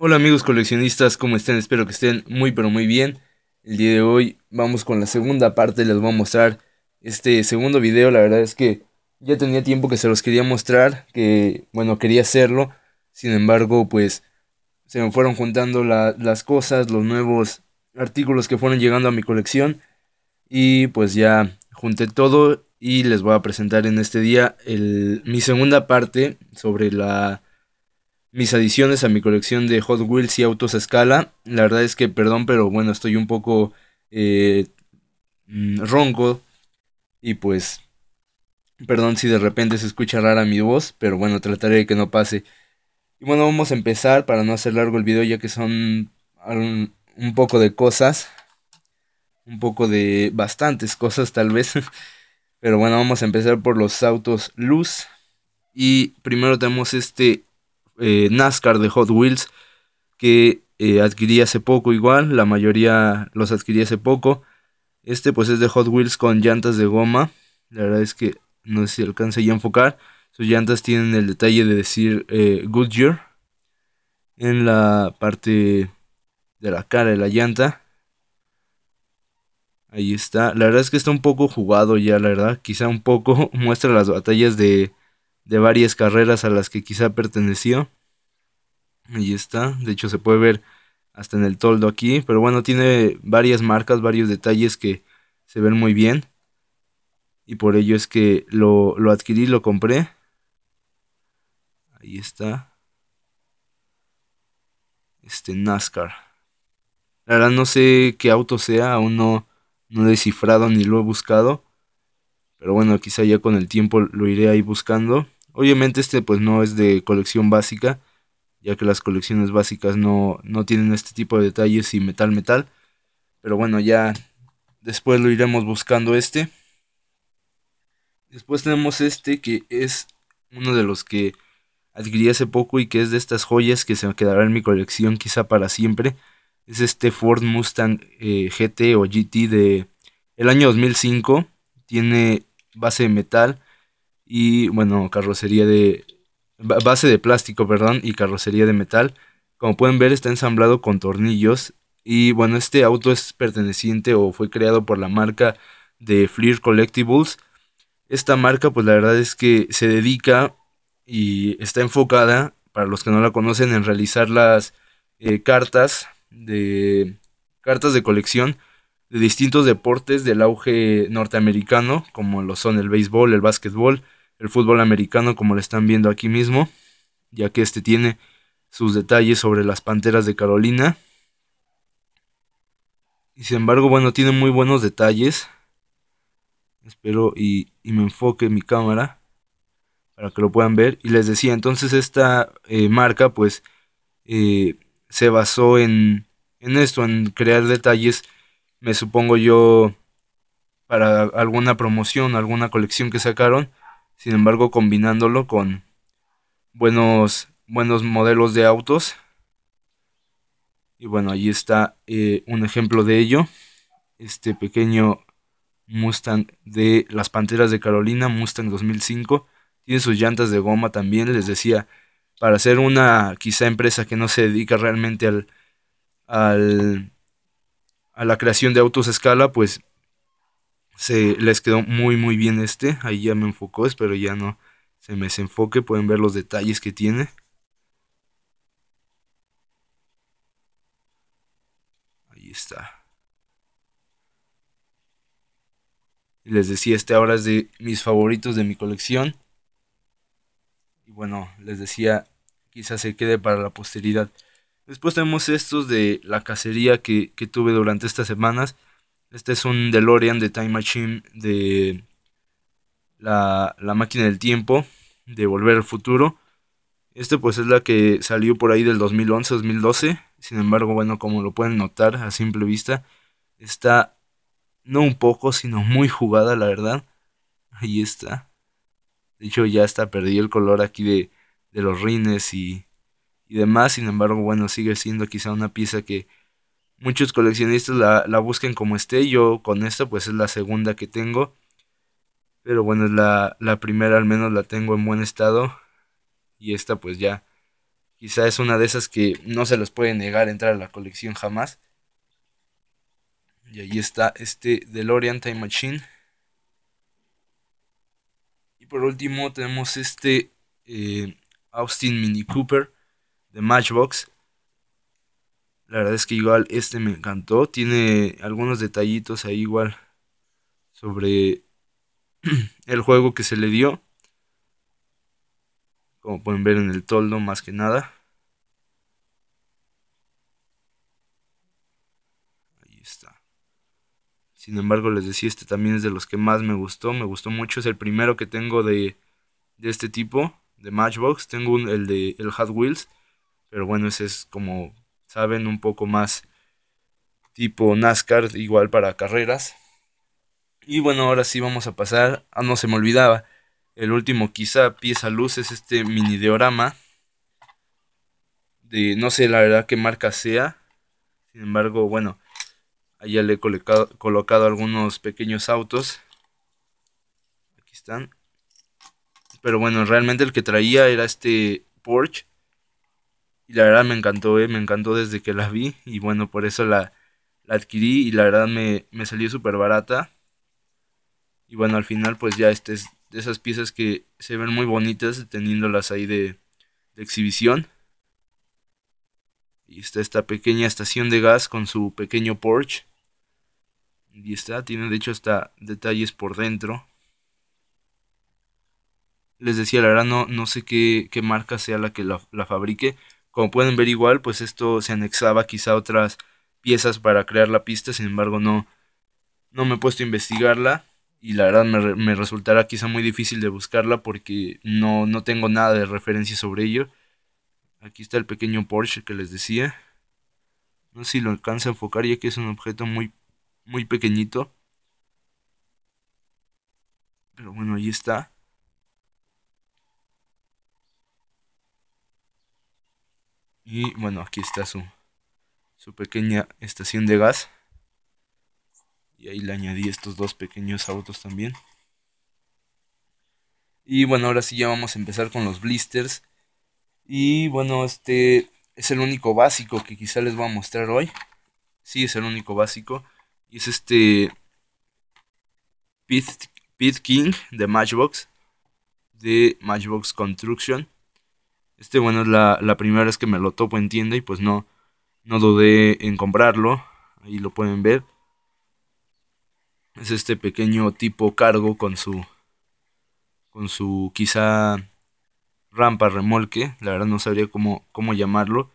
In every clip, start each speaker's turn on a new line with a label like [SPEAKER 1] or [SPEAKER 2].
[SPEAKER 1] Hola amigos coleccionistas, ¿cómo estén? Espero que estén muy pero muy bien. El día de hoy vamos con la segunda parte, les voy a mostrar este segundo video. La verdad es que ya tenía tiempo que se los quería mostrar, que bueno, quería hacerlo. Sin embargo, pues se me fueron juntando las cosas, los nuevos artículos que fueron llegando a mi colección. Y pues ya junté todo y les voy a presentar en este día el, mi segunda parte sobre la mis adiciones a mi colección de Hot Wheels y autos a escala. La verdad es que, perdón, pero bueno, estoy un poco eh, mm, ronco. Y pues, perdón si de repente se escucha rara mi voz, pero bueno, trataré de que no pase. Y bueno, vamos a empezar para no hacer largo el video ya que son un poco de cosas. Un poco de bastantes cosas tal vez. Pero bueno, vamos a empezar por los autos luz. Y primero tenemos este eh, NASCAR de Hot Wheels que eh, adquirí hace poco igual, la mayoría los adquirí hace poco. Este pues es de Hot Wheels con llantas de goma. La verdad es que no sé si alcanza ya a enfocar. Sus llantas tienen el detalle de decir eh, Goodyear en la parte de la cara de la llanta. Ahí está. La verdad es que está un poco jugado ya, la verdad. Quizá un poco muestra las batallas de de varias carreras a las que quizá perteneció. Ahí está, de hecho se puede ver hasta en el toldo aquí, pero bueno, tiene varias marcas, varios detalles que se ven muy bien. Y por ello es que lo, lo adquirí, lo compré. Ahí está. Este NASCAR. La no sé qué auto sea, aún no, he descifrado ni lo he buscado. Pero bueno, quizá ya con el tiempo lo iré ahí buscando. Obviamente este pues no es de colección básica, ya que las colecciones básicas no, tienen este tipo de detalles y metal metal. Pero bueno, ya después lo iremos buscando este. Después tenemos este que es uno de los que adquirí hace poco y que es de estas joyas que se quedará en mi colección quizá para siempre. Es este Ford Mustang eh, GT o GT de el año 2005. Tiene base de metal y bueno, carrocería de base de plástico, perdón, y carrocería de metal. Como pueden ver, está ensamblado con tornillos y bueno, este auto es perteneciente o fue creado por la marca de Fleer Collectibles. Esta marca, pues la verdad es que se dedica y está enfocada, para los que no la conocen, en realizar las eh, cartas de cartas de colección de distintos deportes del auge norteamericano, como lo son el béisbol, el básquetbol, el fútbol americano como lo están viendo aquí mismo, ya que este tiene sus detalles sobre las Panteras de Carolina. Y sin embargo, bueno, tiene muy buenos detalles. Espero y, me enfoque mi cámara para que lo puedan ver. Y les decía, entonces esta eh, marca pues eh, se basó en, en esto, en crear detalles, me supongo yo, para alguna promoción, alguna colección que sacaron sin embargo, combinándolo con buenos, buenos modelos de autos. Y bueno, allí está eh, un ejemplo de ello. Este pequeño Mustang de las Panteras de Carolina, Mustang 2005. Tiene sus llantas de goma también, les decía, para ser una quizá empresa que no se dedica realmente al, al, a la creación de autos a escala, pues se les quedó muy muy bien este. Ahí ya me enfocó, espero ya no se me desenfoque. Pueden ver los detalles que tiene. Ahí está. Les decía, este ahora es de mis favoritos de mi colección. Y bueno, les decía, quizás se quede para la posteridad. Después tenemos estos de la cacería que, que tuve durante estas semanas este es un DeLorean de Time Machine de la, la máquina del tiempo, de Volver al Futuro. Este pues es la que salió por ahí del 2011-2012. Sin embargo, bueno, como lo pueden notar a simple vista, está no un poco, sino muy jugada, la verdad. Ahí está. De hecho, ya hasta perdí el color aquí de, de los rines y, y demás. Sin embargo, bueno, sigue siendo quizá una pieza que Muchos coleccionistas la, busquen como esté. Yo con esta pues es la segunda que tengo. Pero bueno, es la, primera al menos la tengo en buen estado. Y esta pues ya quizá es una de esas que no se los puede negar entrar a la colección jamás. Y ahí está este DeLorean Time Machine. Y por último tenemos este eh, Austin Mini Cooper de Matchbox. La verdad es que igual este me encantó. Tiene algunos detallitos ahí igual sobre el juego que se le dio. Como pueden ver en el toldo más que nada. Ahí está. Sin embargo, les decía, este también es de los que más me gustó. Me gustó mucho. Es el primero que tengo de, de este tipo, de Matchbox. Tengo el de el Hot Wheels. Pero bueno, ese es como saben, un poco más tipo NASCAR, igual para carreras. Y bueno, ahora sí vamos a pasar. Ah, no se me olvidaba. El último, quizá pieza luz, es este mini diorama. De no sé la verdad qué marca sea. Sin embargo, bueno, allá le he colocado, colocado algunos pequeños autos. Aquí están. Pero bueno, realmente el que traía era este Porsche y la verdad me encantó, eh, me encantó desde que la vi. Y bueno, por eso la, adquirí y la verdad me, salió súper barata. Y bueno, al final pues ya estas es de esas piezas que se ven muy bonitas teniéndolas ahí de, exhibición. Y está esta pequeña estación de gas con su pequeño porch. Y está, tiene de hecho hasta detalles por dentro. Les decía, la verdad no, no sé qué, marca sea la que la, la fabrique, como pueden ver igual, pues esto se anexaba quizá otras piezas para crear la pista, sin embargo no, no me he puesto a investigarla y la verdad me, resultará quizá muy difícil de buscarla porque no, no tengo nada de referencia sobre ello. Aquí está el pequeño Porsche que les decía. No sé si lo alcanza a enfocar ya que es un objeto muy, muy pequeñito. Pero bueno, ahí está. Y bueno, aquí está su, pequeña estación de gas. Y ahí le añadí estos dos pequeños autos también. Y bueno, ahora sí ya vamos a empezar con los blisters. Y bueno, este es el único básico que quizá les voy a mostrar hoy. Sí, es el único básico. Y es este Pit, Pit King de Matchbox. De Matchbox Construction. Este, bueno, es la, primera vez que me lo topo en tienda y pues no, no dudé en comprarlo. Ahí lo pueden ver. Es este pequeño tipo cargo con su, con su quizá rampa, remolque. La verdad no sabría cómo, cómo llamarlo.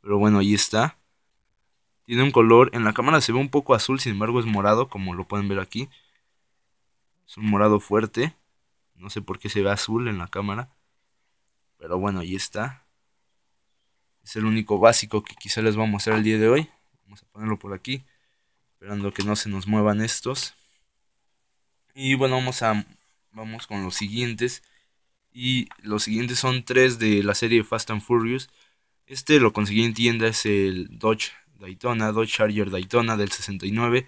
[SPEAKER 1] Pero bueno, ahí está. Tiene un color, en la cámara se ve un poco azul, sin embargo es morado, como lo pueden ver aquí. Es un morado fuerte. No sé por qué se ve azul en la cámara. Pero bueno, ahí está. Es el único básico que quizá les voy a mostrar el día de hoy. Vamos a ponerlo por aquí. Esperando que no se nos muevan estos. Y bueno, vamos a vamos con los siguientes. Y los siguientes son tres de la serie Fast and Furious. Este lo conseguí en tienda, es el Dodge Daytona, Dodge Charger Daytona del 69.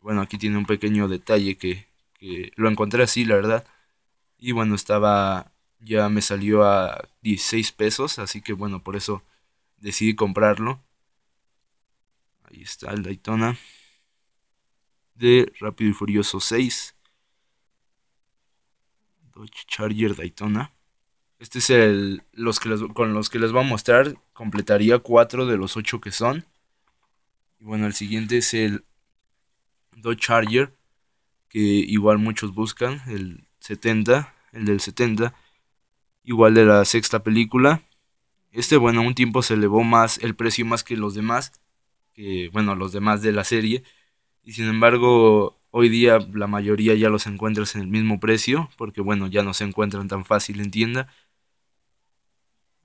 [SPEAKER 1] Bueno, aquí tiene un pequeño detalle que, que lo encontré así, la verdad. Y bueno, estaba ya me salió a 16 pesos, así que bueno, por eso decidí comprarlo. Ahí está el Daytona de Rápido y Furioso 6. Dodge Charger Daytona. Este es el los que con los que les voy a mostrar. Completaría 4 de los 8 que son. Y bueno, el siguiente es el Dodge Charger. Que igual muchos buscan. El 70. El del 70 igual de la sexta película. Este, bueno, un tiempo se elevó más el precio más que los demás, que, bueno, los demás de la serie. Y sin embargo, hoy día la mayoría ya los encuentras en el mismo precio, porque, bueno, ya no se encuentran tan fácil Entienda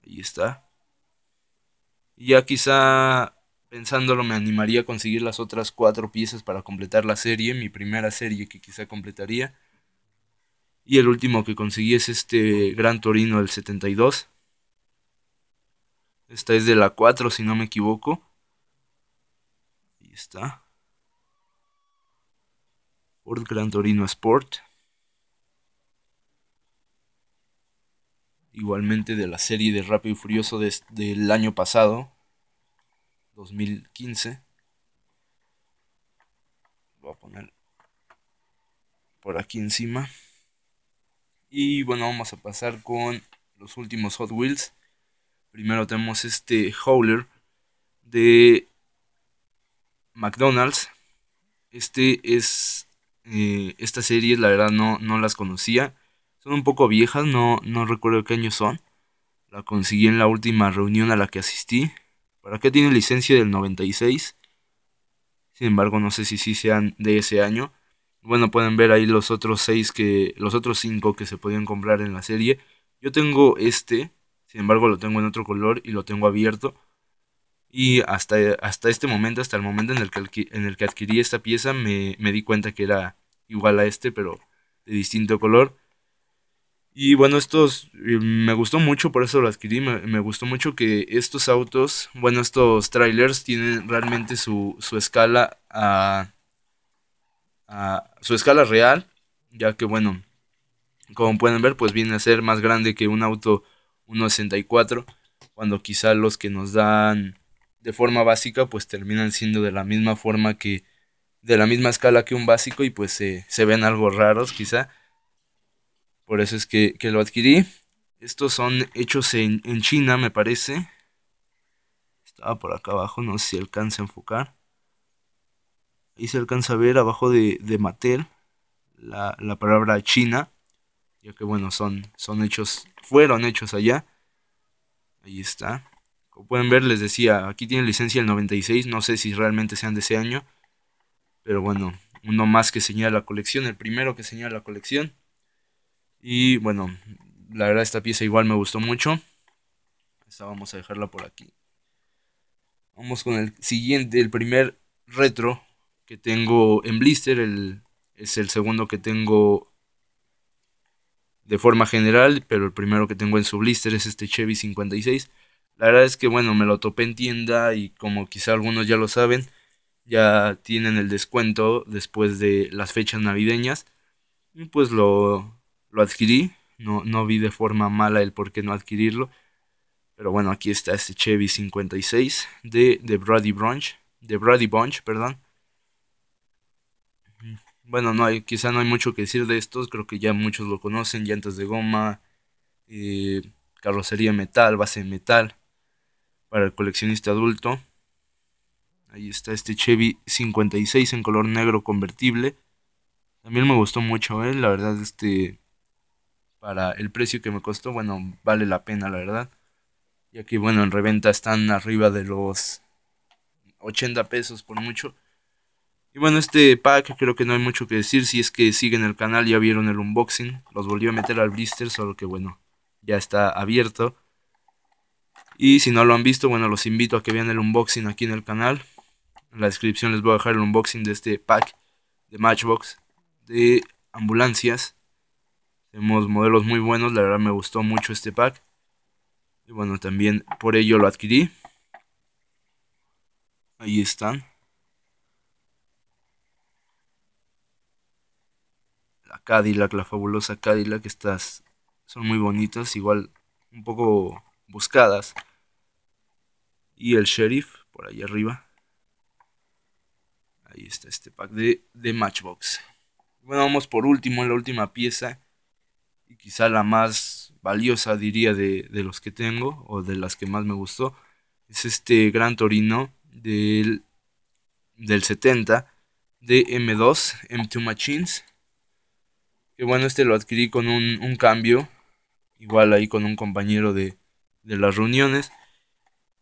[SPEAKER 1] Ahí está. Ya quizá pensándolo me animaría a conseguir las otras cuatro piezas para completar la serie, mi primera serie que quizá completaría. Y el último que conseguí es este Gran Torino del 72. Esta es de la 4, si no me equivoco. Ahí está. Ford Gran Torino Sport. Igualmente de la serie de Rápido y Furioso del año pasado, 2015. Voy a poner por aquí encima. Y bueno, vamos a pasar con los últimos Hot Wheels. Primero tenemos este Howler de McDonald's. Este es. Eh, esta la verdad, no, no las conocía. Son un poco viejas, no, no recuerdo qué año son. La conseguí en la última reunión a la que asistí. ¿Para que tiene licencia del 96? Sin embargo, no sé si sí sean de ese año. Bueno, pueden ver ahí los otros seis que. Los otros cinco que se podían comprar en la serie. Yo tengo este. Sin embargo, lo tengo en otro color y lo tengo abierto. Y hasta, hasta este momento, hasta el momento en el que, en el que adquirí esta pieza, me, di cuenta que era igual a este, pero de distinto color. Y bueno, estos eh, me gustó mucho, por eso lo adquirí. Me, gustó mucho que estos autos, bueno, estos trailers tienen realmente su, su escala a, a su escala real, ya que bueno, como pueden ver, pues viene a ser más grande que un auto 1.64, cuando quizá los que nos dan de forma básica, pues terminan siendo de la misma forma que, de la misma escala que un básico y pues se ven algo raros quizá. Por eso es que, lo adquirí. Estos son hechos en, en China, me parece. Estaba por acá abajo, no sé si alcanza a enfocar. Ahí se alcanza a ver abajo de, de Mattel la, la, palabra China, ya que bueno, son, son hechos, fueron hechos allá. Ahí está. Como pueden ver, les decía, aquí tiene licencia el 96, no sé si realmente sean de ese año, pero bueno, uno más que señala la colección, el primero que señala la colección. Y bueno, la verdad esta pieza igual me gustó mucho. Esta vamos a dejarla por aquí. Vamos con el siguiente, el primer retro que tengo en blister, el, es el segundo que tengo de forma general, pero el primero que tengo en su blister es este Chevy 56. La verdad es que bueno, me lo topé en tienda y como quizá algunos ya lo saben, ya tienen el descuento después de las fechas navideñas. Y pues lo, lo adquirí, no, no vi de forma mala el por qué no adquirirlo. Pero bueno, aquí está este Chevy 56 de, de Brady Bunch, de Brady Bunch, perdón. Bueno, no hay, quizá no hay mucho que decir de estos, creo que ya muchos lo conocen, llantas de goma, eh, carrocería metal, base de metal, para el coleccionista adulto. Ahí está este Chevy 56 en color negro convertible. También me gustó mucho, él eh, la verdad, este, para el precio que me costó, bueno, vale la pena, la verdad. Y aquí, bueno, en reventa están arriba de los 80 pesos por mucho. Y bueno, este pack creo que no hay mucho que decir. Si es que siguen el canal, ya vieron el unboxing. Los volví a meter al blister, solo que bueno, ya está abierto. Y si no lo han visto, bueno, los invito a que vean el unboxing aquí en el canal. En la descripción les voy a dejar el unboxing de este pack de Matchbox de ambulancias. Tenemos modelos muy buenos, la verdad me gustó mucho este pack. Y bueno, también por ello lo adquirí. Ahí están. Cadillac, la fabulosa Cadillac, estas son muy bonitas, igual un poco buscadas. Y el sheriff, por ahí arriba. Ahí está este pack de, de Matchbox. Bueno, vamos por último, en la última pieza. Y quizá la más valiosa, diría, de, los que tengo, o de las que más me gustó. Es este Gran Torino del, del 70 de M2, M2 Machines. Que bueno, este lo adquirí con un, cambio. Igual ahí con un compañero de, de las reuniones.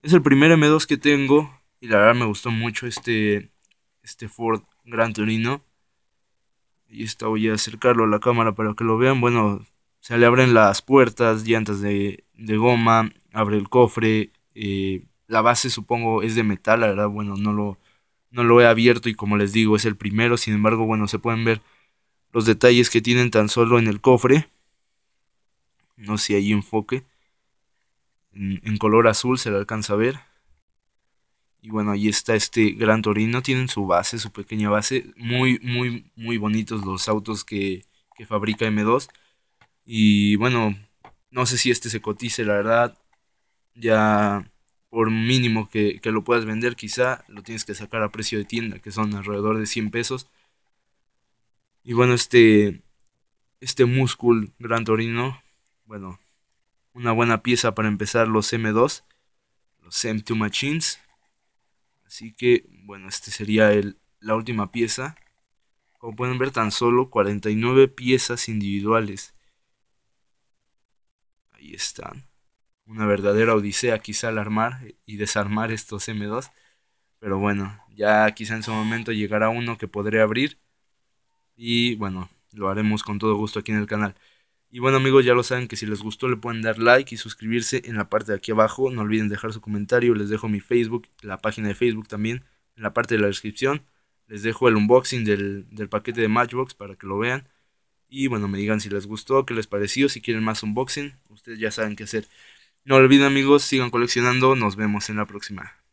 [SPEAKER 1] Es el primer M2 que tengo. Y la verdad me gustó mucho este, este Ford Gran Torino. Y esta voy a acercarlo a la cámara para que lo vean. Bueno, se le abren las puertas, llantas de, de goma, abre el cofre. Eh, la base supongo es de metal, la verdad, bueno, no lo, no lo he abierto y como les digo es el primero. Sin embargo, bueno, se pueden ver los detalles que tienen tan solo en el cofre. No sé si hay enfoque. En, color azul se le alcanza a ver. Y bueno, ahí está este Gran Torino. Tienen su base, su pequeña base. Muy, muy, muy bonitos los autos que, fabrica M2. Y bueno, no sé si este se cotice, la verdad. Ya por mínimo que, que, lo puedas vender, quizá lo tienes que sacar a precio de tienda, que son alrededor de 100 pesos. Y bueno, este, este músculo Gran Torino, bueno, una buena pieza para empezar los M2, los M2 Machines. Así que, bueno, este sería el, la última pieza. Como pueden ver, tan solo 49 piezas individuales. Ahí están. Una verdadera odisea quizá al armar y desarmar estos M2. Pero bueno, ya quizá en su momento llegará uno que podré abrir y bueno, lo haremos con todo gusto aquí en el canal. Y bueno amigos, ya lo saben que si les gustó le pueden dar like y suscribirse en la parte de aquí abajo. No olviden dejar su comentario, les dejo mi Facebook, la página de Facebook también, en la parte de la descripción. Les dejo el unboxing del, paquete de Matchbox para que lo vean. Y bueno, me digan si les gustó, qué les pareció, si quieren más unboxing, ustedes ya saben qué hacer. No olviden amigos, sigan coleccionando, nos vemos en la próxima.